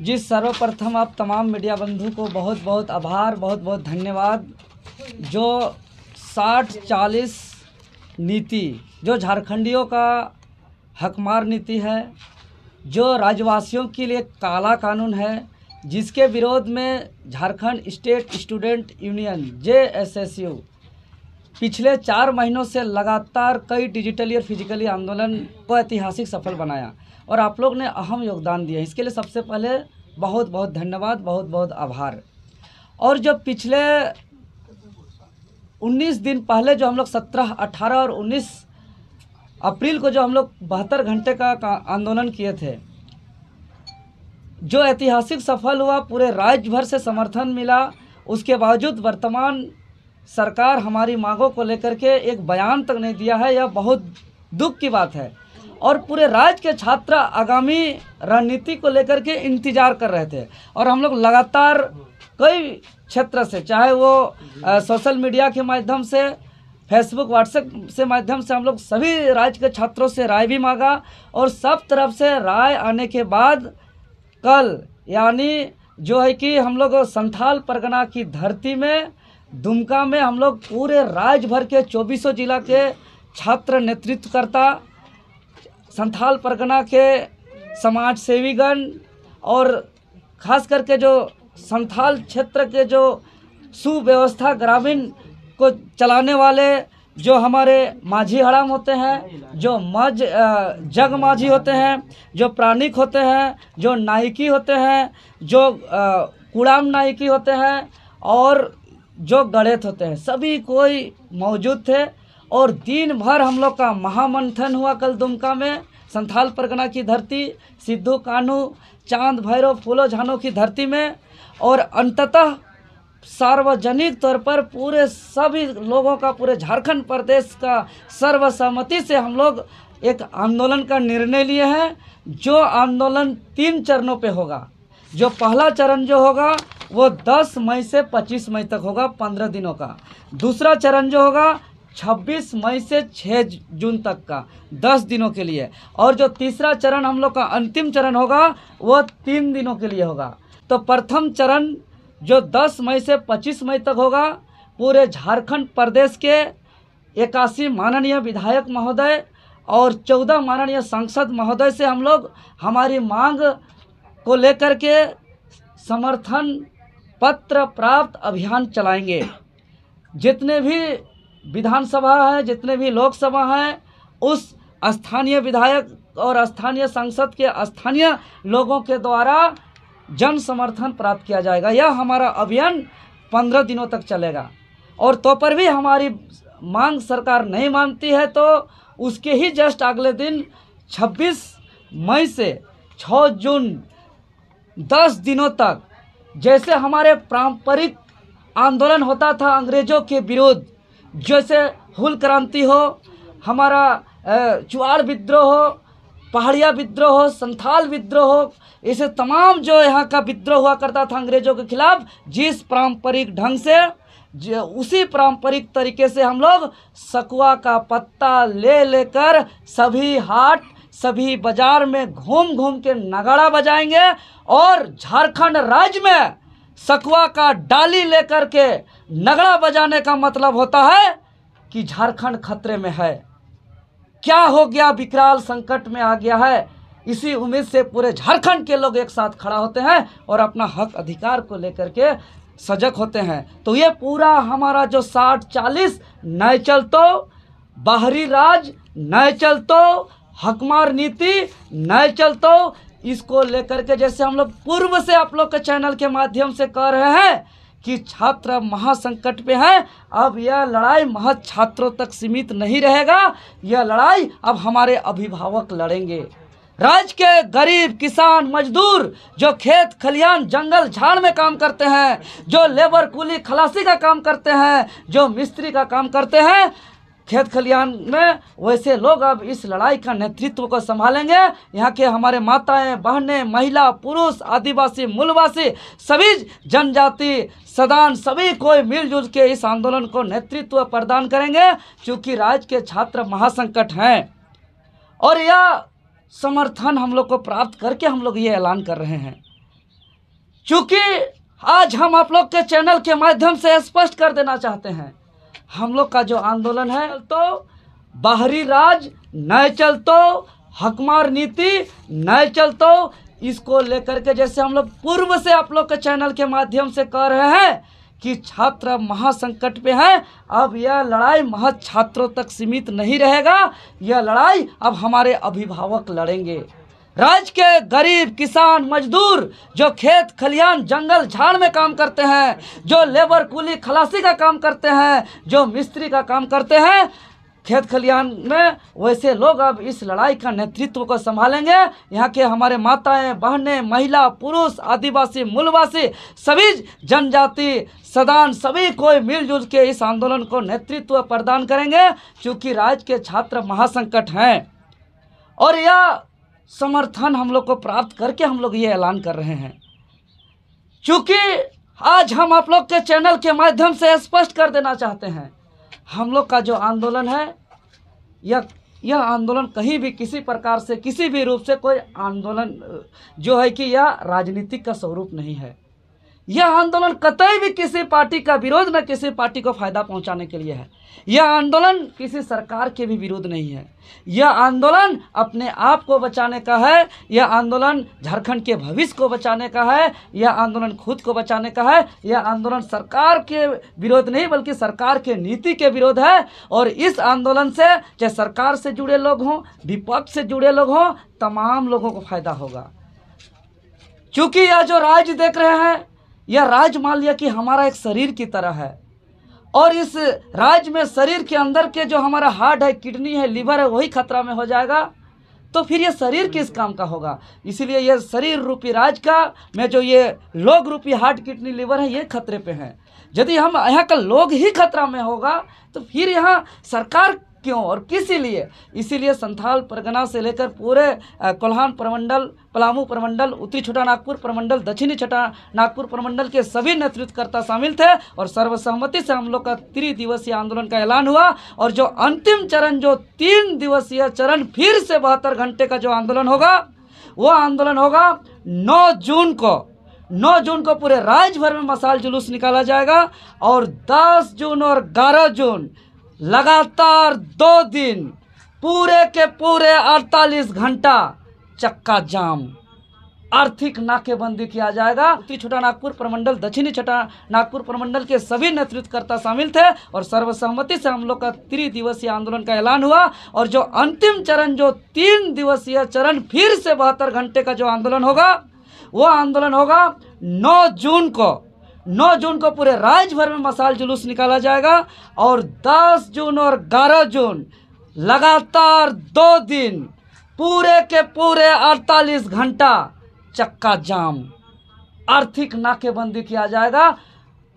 जी सर्वप्रथम आप तमाम मीडिया बंधु को बहुत बहुत आभार बहुत बहुत धन्यवाद जो साठ चालीस नीति जो झारखंडियों का हकमार नीति है जो राज्यवासियों के लिए काला कानून है जिसके विरोध में Jharkhand state student union J S S U पिछले चार महीनों से लगातार कई डिजिटली और फिजिकली आंदोलन को ऐतिहासिक सफल बनाया और आप लोग ने अहम योगदान दिया इसके लिए सबसे पहले बहुत बहुत धन्यवाद बहुत बहुत आभार और जब पिछले 19 दिन पहले जो हम लोग 17, 18 और 19 अप्रैल को जो हम लोग बहत्तर घंटे का, का आंदोलन किए थे जो ऐतिहासिक सफल हुआ पूरे राज्य भर से समर्थन मिला उसके बावजूद वर्तमान सरकार हमारी मांगों को लेकर के एक बयान तक नहीं दिया है यह बहुत दुख की बात है और पूरे राज्य के छात्र आगामी रणनीति को लेकर के इंतजार कर रहे थे और हम लोग लगातार कई क्षेत्र से चाहे वो सोशल मीडिया के माध्यम से फेसबुक व्हाट्सएप से माध्यम से हम लोग सभी राज्य के छात्रों से राय भी मांगा और सब तरफ से राय आने के बाद कल यानी जो है कि हम लोग संथाल परगना की धरती में दुमका में हम लोग पूरे राज्य भर के चौबीसों जिला के छात्र नेतृत्वकर्ता संथाल परगना के समाज सेवीगण और खास करके जो संथाल क्षेत्र के जो सुव्यवस्था ग्रामीण को चलाने वाले जो हमारे माझी हराम होते हैं जो मज जग माझी होते हैं जो प्राणिक होते हैं जो नायकी होते हैं जो कुड़ाम नायकी होते हैं और जो गणित होते हैं सभी कोई मौजूद थे और दिन भर हम लोग का महामंथन हुआ कल दुमका में संथाल परगना की धरती सिद्धू कानू चांद भैरव फूलो झानो की धरती में और अंततः सार्वजनिक तौर पर पूरे सभी लोगों का पूरे झारखंड प्रदेश का सर्वसम्मति से हम लोग एक आंदोलन का निर्णय लिए हैं जो आंदोलन तीन चरणों पे होगा जो पहला चरण जो होगा वो 10 मई से 25 मई तक होगा 15 दिनों का दूसरा चरण जो होगा 26 मई से 6 जून तक का 10 दिनों के लिए और जो तीसरा चरण हम लोग का अंतिम चरण होगा वो तीन दिनों के लिए होगा तो प्रथम चरण जो 10 मई से 25 मई तक होगा पूरे झारखंड प्रदेश के इक्यासी माननीय विधायक महोदय और 14 माननीय सांसद महोदय से हम लोग हमारी मांग को लेकर के समर्थन पत्र प्राप्त अभियान चलाएंगे जितने भी विधानसभा है जितने भी लोकसभा हैं उस स्थानीय विधायक और स्थानीय संसद के स्थानीय लोगों के द्वारा जन समर्थन प्राप्त किया जाएगा यह हमारा अभियान पंद्रह दिनों तक चलेगा और तो पर भी हमारी मांग सरकार नहीं मानती है तो उसके ही जस्ट अगले दिन 26 मई से 6 जून 10 दिनों तक जैसे हमारे पारंपरिक आंदोलन होता था अंग्रेजों के विरुद्ध जैसे हुल क्रांति हो हमारा चुआड़ विद्रोह हो पहाड़िया विद्रोह हो संथाल विद्रोह हो ऐसे तमाम जो यहाँ का विद्रोह हुआ करता था अंग्रेजों के खिलाफ जिस पारंपरिक ढंग से उसी पारंपरिक तरीके से हम लोग सकुआ का पत्ता ले लेकर सभी हाट सभी बाजार में घूम घूम के नगाड़ा बजाएंगे और झारखंड राज्य में सकुआ का डाली लेकर के नगड़ा बजाने का मतलब होता है कि झारखंड खतरे में है क्या हो गया विकराल संकट में आ गया है इसी उम्मीद से पूरे झारखंड के लोग एक साथ खड़ा होते हैं और अपना हक अधिकार को लेकर के सजग होते हैं तो ये पूरा हमारा जो साठ चालीस नए चल तो बाहरी राज नए चल तो हकमार नीति नए चल तो इसको लेकर के जैसे हम लोग पूर्व से आप लोग के चैनल के माध्यम से कह रहे हैं कि छात्र महासंकट पे हैं अब यह लड़ाई महज छात्रों तक सीमित नहीं रहेगा यह लड़ाई अब हमारे अभिभावक लड़ेंगे राज्य के गरीब किसान मजदूर जो खेत खलिहान जंगल झाड़ में काम करते हैं जो लेबर कूली खलासी का काम करते हैं जो मिस्त्री का काम करते हैं खेत खलिहान में वैसे लोग अब इस लड़ाई का नेतृत्व को संभालेंगे यहाँ के हमारे माताएं बहनें महिला पुरुष आदिवासी मूलवासी सभी जनजाति सदान सभी कोई मिलजुल के इस आंदोलन को नेतृत्व प्रदान करेंगे क्योंकि राज्य के छात्र महासंकट हैं और यह समर्थन हम लोग को प्राप्त करके हम लोग ये ऐलान कर रहे हैं चूँकि आज हम आप लोग के चैनल के माध्यम से स्पष्ट कर देना चाहते हैं हम लोग का जो आंदोलन है तो बाहरी राज न चलतो हकमार नीति न चलतो इसको लेकर के जैसे हम लोग पूर्व से आप लोग के चैनल के माध्यम से कह रहे हैं कि छात्र महासंकट में है अब यह लड़ाई महज छात्रों तक सीमित नहीं रहेगा यह लड़ाई अब हमारे अभिभावक लड़ेंगे राज्य के गरीब किसान मजदूर जो खेत खलियान जंगल झाड़ में काम करते हैं जो लेबर कुली खलासी का काम करते हैं जो मिस्त्री का काम करते हैं खेत खलियान में वैसे लोग अब इस लड़ाई का नेतृत्व को संभालेंगे यहाँ के हमारे माताएं बहनें महिला पुरुष आदिवासी मूलवासी सभी जनजाति सदान सभी कोई मिलजुल के इस आंदोलन को नेतृत्व प्रदान करेंगे क्योंकि राज्य के छात्र महासंकट हैं और यह समर्थन हम लोग को प्राप्त करके हम लोग ये ऐलान कर रहे हैं चूंकि आज हम आप लोग के चैनल के माध्यम से स्पष्ट कर देना चाहते हैं हम लोग का जो आंदोलन है यह यह आंदोलन कहीं भी किसी प्रकार से किसी भी रूप से कोई आंदोलन जो है कि यह राजनीतिक का स्वरूप नहीं है यह आंदोलन कतई भी किसी पार्टी का विरोध न किसी पार्टी को फायदा पहुंचाने के लिए है यह आंदोलन किसी सरकार के भी विरोध नहीं है यह आंदोलन अपने आप को बचाने का है यह आंदोलन झारखंड के भविष्य को बचाने का है यह आंदोलन खुद को बचाने का है यह आंदोलन सरकार के विरोध नहीं बल्कि सरकार के नीति के विरोध है और इस आंदोलन से चाहे सरकार से जुड़े लोग हों विपक्ष से जुड़े लोग हों तमाम लोगों को फायदा होगा चूंकि यह जो राज्य देख रहे हैं यह राज मान लिया कि हमारा एक शरीर की तरह है और इस राज में शरीर के अंदर के जो हमारा हार्ट है किडनी है लीवर है वही खतरा में हो जाएगा तो फिर ये शरीर किस काम का होगा इसीलिए ये शरीर रूपी राज का में जो ये लोग रूपी हार्ट किडनी लीवर है ये खतरे पे हैं यदि हम यहाँ का लोग ही खतरा में होगा तो फिर यहाँ सरकार क्यों और किस लिए इसीलिए संथाल परगना से लेकर पूरे कोल्हान प्रमंडल पलामू प्रमंडल उत्तरी छोटा नागपुर प्रमंडल दक्षिणी छोटा नागपुर प्रमंडल के सभी नेतृत्वकर्ता शामिल थे और सर्वसहमति से हम लोग का त्रिदिवसीय आंदोलन का ऐलान हुआ और जो अंतिम चरण जो तीन दिवसीय चरण फिर से बहत्तर घंटे का जो आंदोलन होगा वो आंदोलन होगा नौ जून को 9 जून को पूरे राज्य भर में मसाल जुलूस निकाला जाएगा और 10 जून और 11 जून लगातार दो दिन पूरे के पूरे 48 घंटा चक्का जाम आर्थिक नाकेबंदी किया जाएगा उत्तरी छोटा नागपुर प्रमंडल दक्षिणी छोटा नागपुर प्रमंडल के सभी नेतृत्वकर्ता शामिल थे और सर्वसम्मति से हम लोग का त्रिदिवसीय आंदोलन का ऐलान हुआ और जो अंतिम चरण जो तीन दिवसीय चरण फिर से बहत्तर घंटे का जो आंदोलन होगा वो आंदोलन होगा नौ जून को 9 जून को पूरे राज्य भर में मसाल जुलूस निकाला जाएगा और 10 जून और 11 जून लगातार दो दिन पूरे के पूरे 48 घंटा चक्का जाम आर्थिक नाकेबंदी किया जाएगा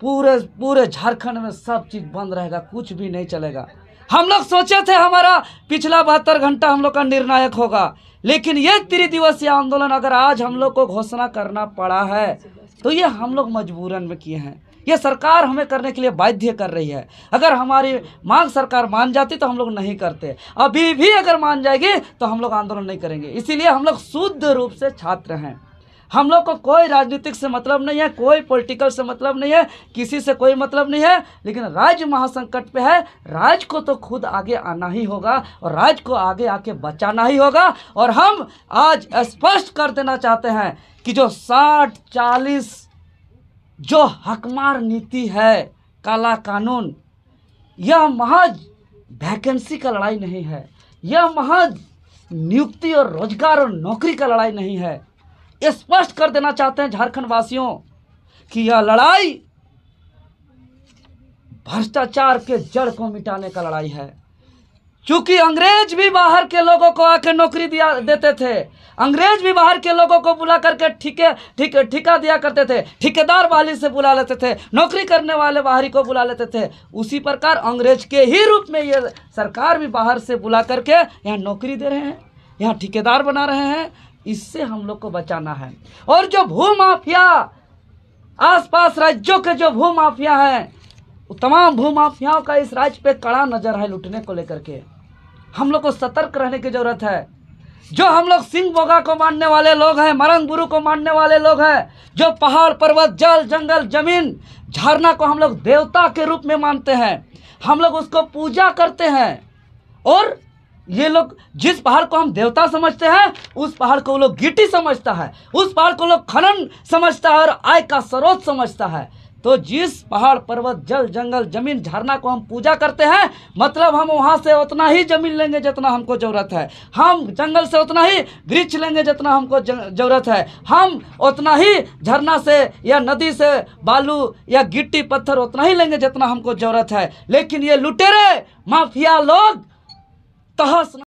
पूरे पूरे झारखंड में सब चीज़ बंद रहेगा कुछ भी नहीं चलेगा हम लोग सोचे थे हमारा पिछला बहत्तर घंटा हम लोग का निर्णायक होगा लेकिन ये त्रिदिवसीय आंदोलन अगर आज हम लोग को घोषणा करना पड़ा है तो ये हम लोग मजबूरन में किए हैं ये सरकार हमें करने के लिए बाध्य कर रही है अगर हमारी मांग सरकार मान जाती तो हम लोग नहीं करते अभी भी अगर मान जाएगी तो हम लोग आंदोलन नहीं करेंगे इसीलिए हम लोग शुद्ध रूप से छात्र हैं हम लोग को कोई राजनीतिक से मतलब नहीं है कोई पॉलिटिकल से मतलब नहीं है किसी से कोई मतलब नहीं है लेकिन राज्य महासंकट पे है राज को तो खुद आगे आना ही होगा और राज को आगे आके बचाना ही होगा और हम आज स्पष्ट कर देना चाहते हैं कि जो साठ चालीस जो हकमार नीति है काला कानून यह महज वैकेंसी का लड़ाई नहीं है यह महज नियुक्ति और रोजगार और नौकरी का लड़ाई नहीं है स्पष्ट कर देना चाहते हैं झारखंड वासियों कि यह लड़ाई भ्रष्टाचार के जड़ को मिटाने का लड़ाई है क्योंकि अंग्रेज भी बाहर के लोगों को आके नौकरी दिया देते थे अंग्रेज भी बाहर के लोगों को बुला करके ठीके ठीक ठीका दिया करते थे ठेकेदार वाली से बुला लेते थे नौकरी करने वाले बाहरी को बुला लेते थे उसी प्रकार अंग्रेज के ही रूप में ये सरकार भी बाहर से बुला करके यहाँ नौकरी दे रहे हैं यहाँ ठेकेदार बना रहे हैं इससे हम लोग को बचाना है और जो भू माफिया आसपास राज्यों के जो भू माफिया तमाम भू माफियाओं का इस राज्य पे कड़ा नजर है लुटने को लेकर के हम लोग को सतर्क रहने की जरूरत है जो हम लोग सिंह बोगा को मानने वाले लोग हैं मरंग गुरु को मानने वाले लोग हैं जो पहाड़ पर्वत जल जंगल जमीन झरना को हम लोग देवता के रूप में मानते हैं हम लोग उसको पूजा करते हैं और ये लोग जिस पहाड़ को हम देवता समझते हैं उस पहाड़ को वो लोग गिटी समझता है उस पहाड़ को लोग खनन समझता है और आय का स्रोत समझता है तो जिस पहाड़ पर्वत जल जंगल जमीन झरना को हम पूजा करते हैं मतलब हम वहाँ से उतना ही जमीन लेंगे जितना हमको ज़रूरत है हम जंगल से उतना ही वृक्ष लेंगे जितना हमको ज़रूरत है हम उतना ही झरना से या नदी से बालू या गिट्टी पत्थर उतना ही लेंगे जितना हमको ज़रूरत है लेकिन ये लुटेरे माफिया लोग Dahasına